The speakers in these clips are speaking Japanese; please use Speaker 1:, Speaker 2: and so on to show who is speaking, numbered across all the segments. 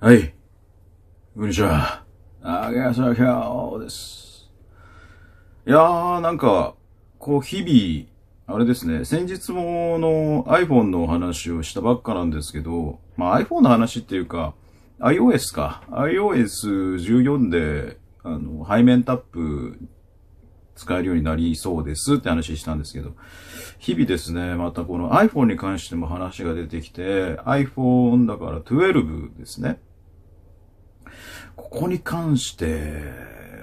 Speaker 1: はい。こんにちは。あげさきゃーです。いやー、なんか、こう、日々、あれですね、先日もの iPhone の話をしたばっかなんですけど、まあ iPhone の話っていうか、iOS か。iOS14 で、あの、背面タップ使えるようになりそうですって話したんですけど、日々ですね、またこの iPhone に関しても話が出てきて、iPhone だから12ですね。ここに関して、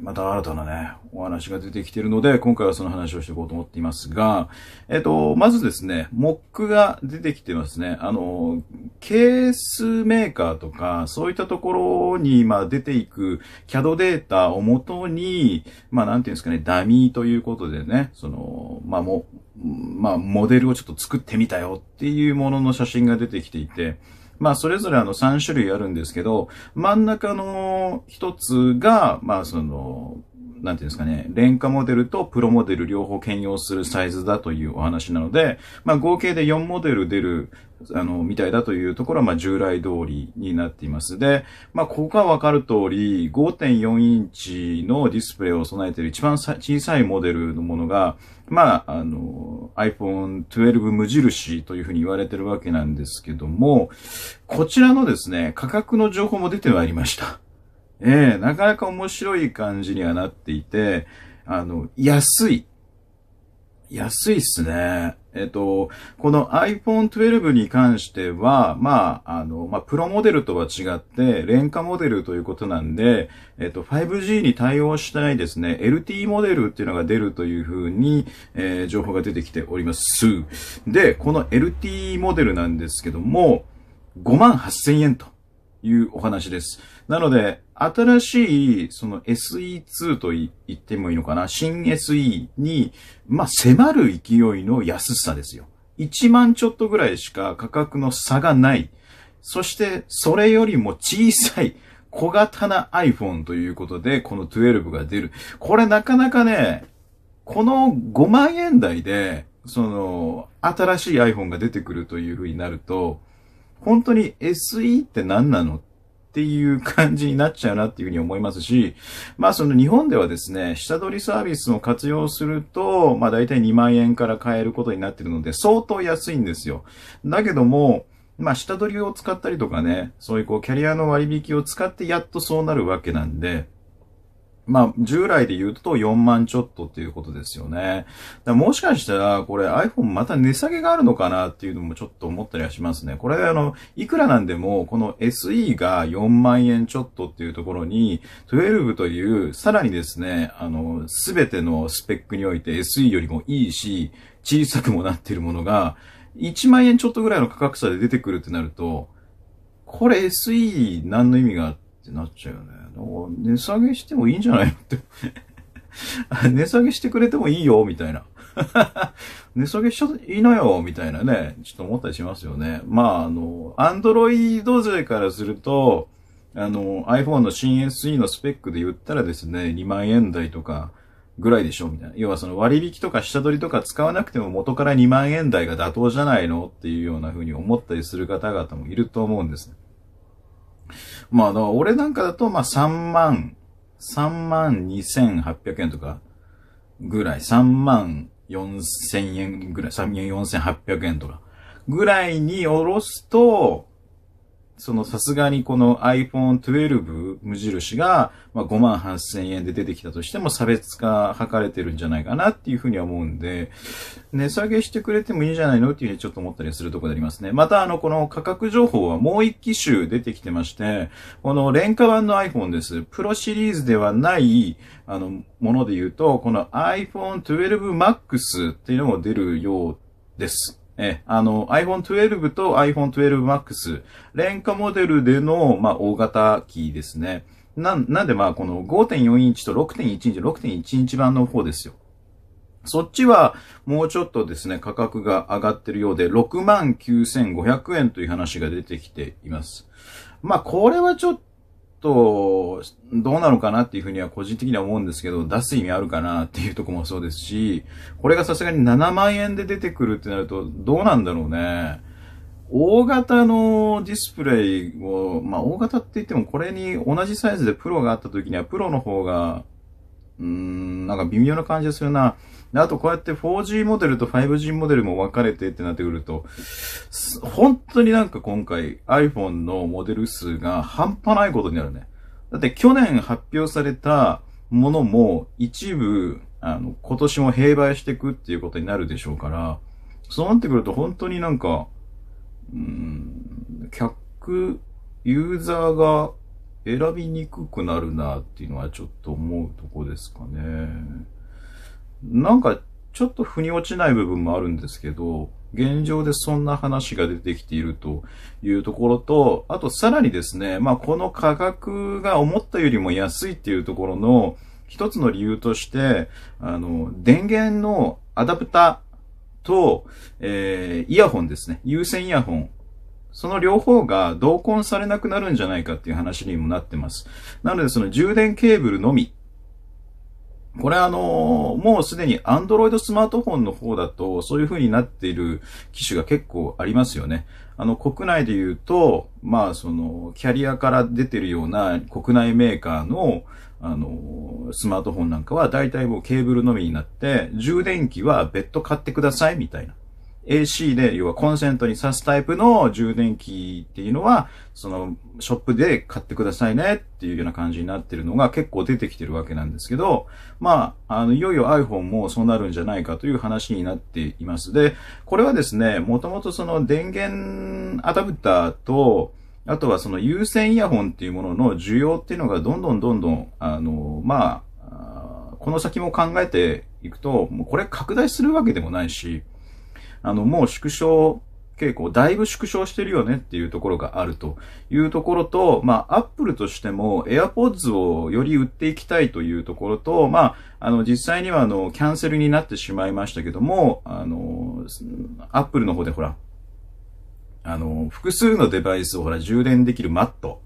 Speaker 1: また新たなね、お話が出てきているので、今回はその話をしていこうと思っていますが、えっと、まずですね、モックが出てきてますね。あの、ケースメーカーとか、そういったところに、まあ、出ていく CAD データをもとに、まあ、なんていうんですかね、ダミーということでね、その、まあ、も、まあ、モデルをちょっと作ってみたよっていうものの写真が出てきていて、まあ、それぞれあの3種類あるんですけど、真ん中の一つが、まあ、その、なんていうんですかね、廉価モデルとプロモデル両方兼用するサイズだというお話なので、まあ合計で4モデル出る、あの、みたいだというところは、まあ従来通りになっています。で、まあここがわかる通り、5.4インチのディスプレイを備えている一番小さいモデルのものが、まあ、あの、iPhone 12無印というふうに言われてるわけなんですけども、こちらのですね、価格の情報も出てまいりました。ええー、なかなか面白い感じにはなっていて、あの、安い。安いっすね。えっ、ー、と、この iPhone 12に関しては、まあ、あの、まあ、プロモデルとは違って、廉価モデルということなんで、えっ、ー、と、5G に対応したいですね、LT モデルっていうのが出るというふうに、えー、情報が出てきております。で、この LT モデルなんですけども、5万8000円と。いうお話です。なので、新しい、その SE2 と言ってもいいのかな、新 SE に、まあ、迫る勢いの安さですよ。1万ちょっとぐらいしか価格の差がない。そして、それよりも小さい小型な iPhone ということで、この12が出る。これなかなかね、この5万円台で、その、新しい iPhone が出てくるというふうになると、本当に SE って何なのっていう感じになっちゃうなっていうふうに思いますし、まあその日本ではですね、下取りサービスを活用すると、まあ大体2万円から買えることになってるので、相当安いんですよ。だけども、まあ、下取りを使ったりとかね、そういうこう、キャリアの割引を使ってやっとそうなるわけなんで、まあ、従来で言うと4万ちょっとっていうことですよね。もしかしたら、これ iPhone また値下げがあるのかなっていうのもちょっと思ったりはしますね。これ、あの、いくらなんでも、この SE が4万円ちょっとっていうところに、12という、さらにですね、あの、すべてのスペックにおいて SE よりもいいし、小さくもなっているものが、1万円ちょっとぐらいの価格差で出てくるってなると、これ SE 何の意味があって、ってなっちゃうよね。だから値下げしてもいいんじゃないのって。値下げしてくれてもいいよ、みたいな。値下げしちゃいなよ、みたいなね、ちょっと思ったりしますよね。まあ、あの、アンドロイド勢からすると、あの、iPhone の新 SE のスペックで言ったらですね、2万円台とかぐらいでしょ、みたいな。要はその割引とか下取りとか使わなくても元から2万円台が妥当じゃないのっていうような風に思ったりする方々もいると思うんですね。まあ、だから俺なんかだと、まあ3万、3万2800円とかぐらい、3万4000円ぐらい、3万4800円とかぐらいに下ろすと、そのさすがにこの iPhone12 無印が、まあ、5万8千円で出てきたとしても差別化図れてるんじゃないかなっていうふうには思うんで、値下げしてくれてもいいんじゃないのっていうふうにちょっと思ったりするところでありますね。またあの、この価格情報はもう一機種出てきてまして、この廉価版の iPhone です。プロシリーズではない、あの、もので言うと、この iPhone 12 Max っていうのも出るようです。え、あの、iPhone 12と iPhone 12 Max、廉価モデルでの、まあ、大型機ですね。な、なんでまあ、この5.4インチと6.1インチ、6.1インチ版の方ですよ。そっちはもうちょっとですね、価格が上がってるようで、69,500円という話が出てきています。まあ、これはちょっと、と、どうなのかなっていうふうには個人的には思うんですけど、出す意味あるかなっていうとこもそうですし、これがさすがに7万円で出てくるってなると、どうなんだろうね。大型のディスプレイを、まあ大型って言ってもこれに同じサイズでプロがあった時にはプロの方が、うーん、なんか微妙な感じがするな。で、あとこうやって 4G モデルと 5G モデルも分かれてってなってくると、本当になんか今回 iPhone のモデル数が半端ないことになるね。だって去年発表されたものも一部、あの、今年も併売していくっていうことになるでしょうから、そうなってくると本当になんか、うん、客、ユーザーが選びにくくなるなっていうのはちょっと思うとこですかね。なんかちょっと腑に落ちない部分もあるんですけど、現状でそんな話が出てきているというところと、あとさらにですね、まあこの価格が思ったよりも安いっていうところの一つの理由として、あの、電源のアダプタと、えー、イヤホンですね、有線イヤホンその両方が同梱されなくなるんじゃないかっていう話にもなってます。なのでその充電ケーブルのみこれあのー、もうすでに Android スマートフォンの方だと、そういう風になっている機種が結構ありますよね。あの、国内で言うと、まあ、その、キャリアから出てるような国内メーカーの、あのー、スマートフォンなんかは、大体もうケーブルのみになって、充電器は別途買ってください、みたいな。AC で、要はコンセントに挿すタイプの充電器っていうのは、その、ショップで買ってくださいねっていうような感じになってるのが結構出てきてるわけなんですけど、まあ、あの、いよいよ iPhone もそうなるんじゃないかという話になっています。で、これはですね、もともとその電源アダプターと、あとはその有線イヤホンっていうものの需要っていうのがどんどんどんどん、あの、まあ、この先も考えていくと、もうこれ拡大するわけでもないし、あの、もう縮小傾向、だいぶ縮小してるよねっていうところがあるというところと、まあ、Apple としても AirPods をより売っていきたいというところと、まあ、あの、実際にはあの、キャンセルになってしまいましたけども、あの、Apple の方でほら、あの、複数のデバイスをほら、充電できるマット、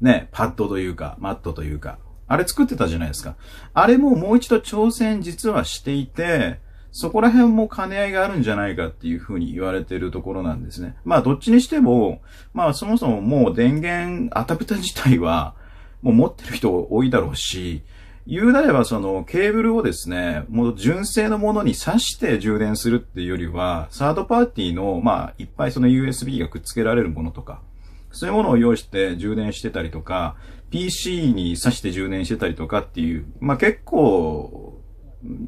Speaker 1: ね、パッドというか、マットというか、あれ作ってたじゃないですか。あれももう一度挑戦実はしていて、そこら辺も兼ね合いがあるんじゃないかっていうふうに言われてるところなんですね。まあどっちにしても、まあそもそももう電源アタプタ自体はもう持ってる人多いだろうし、言うなればそのケーブルをですね、もう純正のものに挿して充電するっていうよりは、サードパーティーの、まあいっぱいその USB がくっつけられるものとか、そういうものを用意して充電してたりとか、PC に挿して充電してたりとかっていう、まあ結構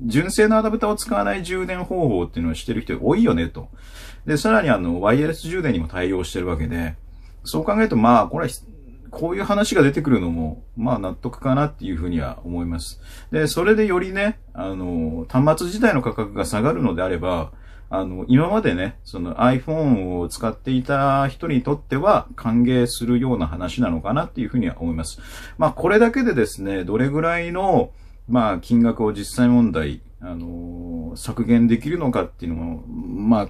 Speaker 1: 純正のアダプターを使わない充電方法っていうのをしてる人多いよね、と。で、さらにあの、ワイヤレス充電にも対応してるわけで、そう考えると、まあ、これは、こういう話が出てくるのも、まあ納得かなっていうふうには思います。で、それでよりね、あの、端末自体の価格が下がるのであれば、あの、今までね、その iPhone を使っていた人にとっては歓迎するような話なのかなっていうふうには思います。まあ、これだけでですね、どれぐらいの、まあ、金額を実際問題、あのー、削減できるのかっていうのも、まあ、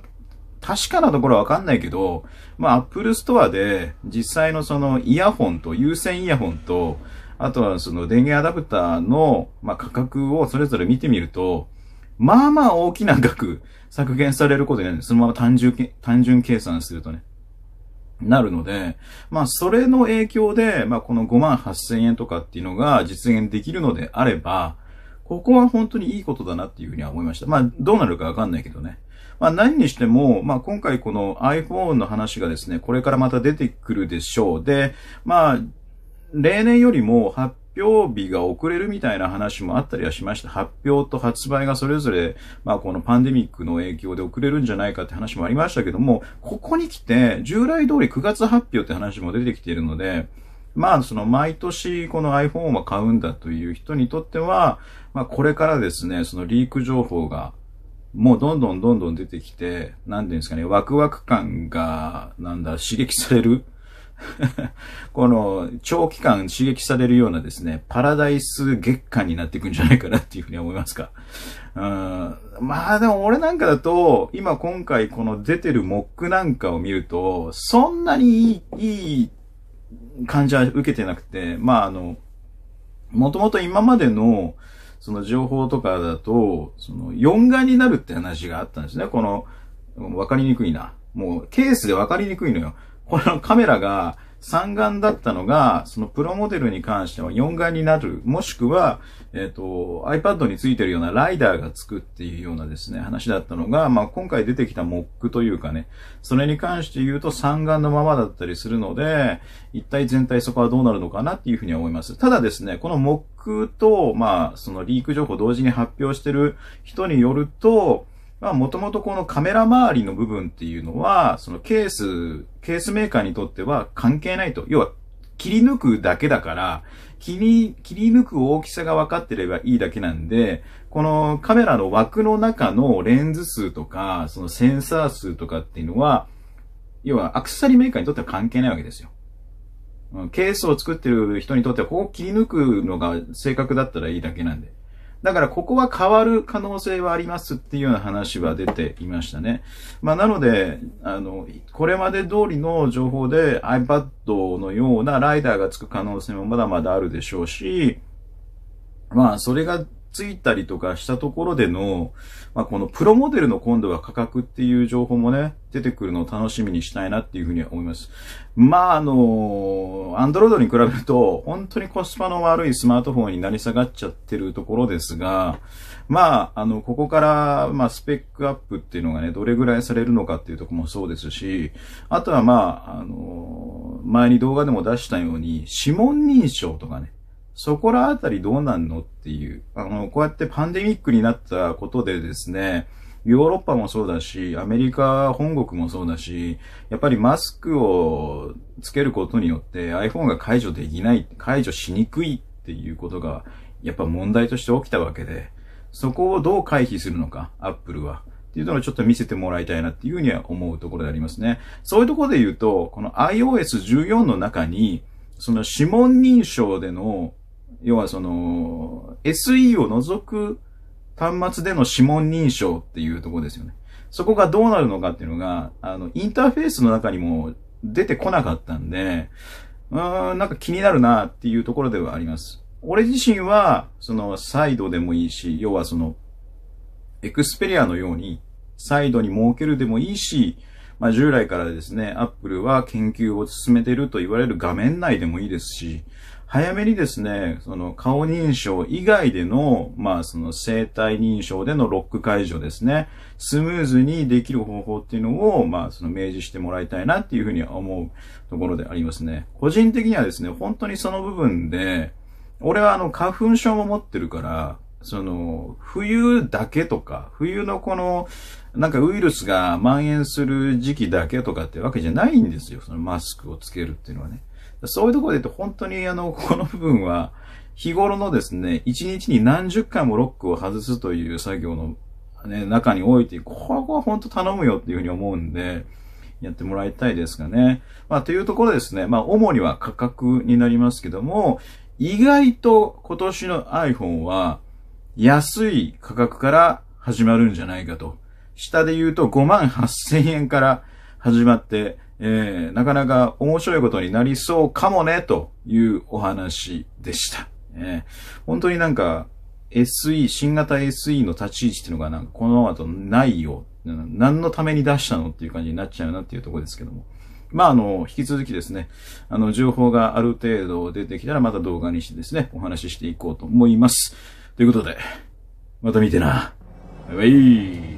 Speaker 1: 確かなところはわかんないけど、まあ、Apple Store で実際のそのイヤホンと、有線イヤホンと、あとはその電源アダプターの、まあ、価格をそれぞれ見てみると、まあまあ大きな額削減されることになるんです。そのまま単純、単純計算するとね。なるので、まあ、それの影響で、まあ、この5万8千円とかっていうのが実現できるのであれば、ここは本当にいいことだなっていうふうには思いました。まあ、どうなるかわかんないけどね。まあ、何にしても、まあ、今回この iPhone の話がですね、これからまた出てくるでしょう。で、まあ、例年よりも発表日が遅れるみたいな話もあったりはしました。発表と発売がそれぞれ、まあこのパンデミックの影響で遅れるんじゃないかって話もありましたけども、ここに来て、従来通り9月発表って話も出てきているので、まあその毎年この iPhone は買うんだという人にとっては、まあこれからですね、そのリーク情報がもうどんどんどんどん出てきて、なんていうんですかね、ワクワク感が、なんだ、刺激されるこの長期間刺激されるようなですね、パラダイス月間になっていくんじゃないかなっていうふうに思いますか。うんまあでも俺なんかだと、今今回この出てるモックなんかを見ると、そんなにいい、いい感じは受けてなくて、まああの、もともと今までの、その情報とかだと、その4眼になるって話があったんですね。この、わかりにくいな。もうケースでわかりにくいのよ。このカメラが3眼だったのが、そのプロモデルに関しては4眼になる、もしくは、えっ、ー、と、iPad についてるようなライダーがつくっていうようなですね、話だったのが、まあ、今回出てきたモックというかね、それに関して言うと3眼のままだったりするので、一体全体そこはどうなるのかなっていうふうに思います。ただですね、このモックと、まあ、そのリーク情報同時に発表してる人によると、まあ、もともとこのカメラ周りの部分っていうのは、そのケース、ケースメーカーにとっては関係ないと。要は、切り抜くだけだから、切り、切り抜く大きさが分かってればいいだけなんで、このカメラの枠の中のレンズ数とか、そのセンサー数とかっていうのは、要はアクセサリーメーカーにとっては関係ないわけですよ。ケースを作ってる人にとっては、ここを切り抜くのが正確だったらいいだけなんで。だからここは変わる可能性はありますっていうような話は出ていましたね。まあなので、あの、これまで通りの情報で iPad のようなライダーがつく可能性もまだまだあるでしょうし、まあそれがついたりとかしたところでの、まあ、このプロモデルの今度は価格っていう情報もね、出てくるのを楽しみにしたいなっていうふうには思います。まあ、あの、アンドロイドに比べると、本当にコスパの悪いスマートフォンになり下がっちゃってるところですが、まあ、あの、ここから、まあ、スペックアップっていうのがね、どれぐらいされるのかっていうとこもそうですし、あとはまあ、あの、前に動画でも出したように、指紋認証とかね、そこらあたりどうなんのっていう、あの、こうやってパンデミックになったことでですね、ヨーロッパもそうだし、アメリカ本国もそうだし、やっぱりマスクをつけることによって iPhone が解除できない、解除しにくいっていうことが、やっぱ問題として起きたわけで、そこをどう回避するのか、Apple は。っていうのをちょっと見せてもらいたいなっていうふうには思うところでありますね。そういうところで言うと、この iOS14 の中に、その指紋認証での要はその、SE を除く端末での指紋認証っていうところですよね。そこがどうなるのかっていうのが、あの、インターフェースの中にも出てこなかったんで、うーん、なんか気になるなっていうところではあります。俺自身は、その、サイドでもいいし、要はその、エクスペリアのように、サイドに設けるでもいいし、まあ、従来からですね、アップルは研究を進めていると言われる画面内でもいいですし、早めにですね、その顔認証以外での、まあその生体認証でのロック解除ですね、スムーズにできる方法っていうのを、まあその明示してもらいたいなっていうふうに思うところでありますね。個人的にはですね、本当にその部分で、俺はあの花粉症も持ってるから、その、冬だけとか、冬のこの、なんかウイルスが蔓延する時期だけとかってわけじゃないんですよ。そのマスクをつけるっていうのはね。そういうところで言うと本当にあの、この部分は、日頃のですね、一日に何十回もロックを外すという作業の、ね、中において、ここは本当頼むよっていうふうに思うんで、やってもらいたいですかね。まあ、というところですね。まあ、主には価格になりますけども、意外と今年の iPhone は、安い価格から始まるんじゃないかと。下で言うと5万8000円から始まって、えー、なかなか面白いことになりそうかもね、というお話でした。えー、本当になんか SE、新型 SE の立ち位置っていうのがなんかこの後ないよ。何のために出したのっていう感じになっちゃうなっていうところですけども。まあ、あの、引き続きですね、あの、情報がある程度出てきたらまた動画にしてですね、お話ししていこうと思います。ということで、また見てな。バイバイ。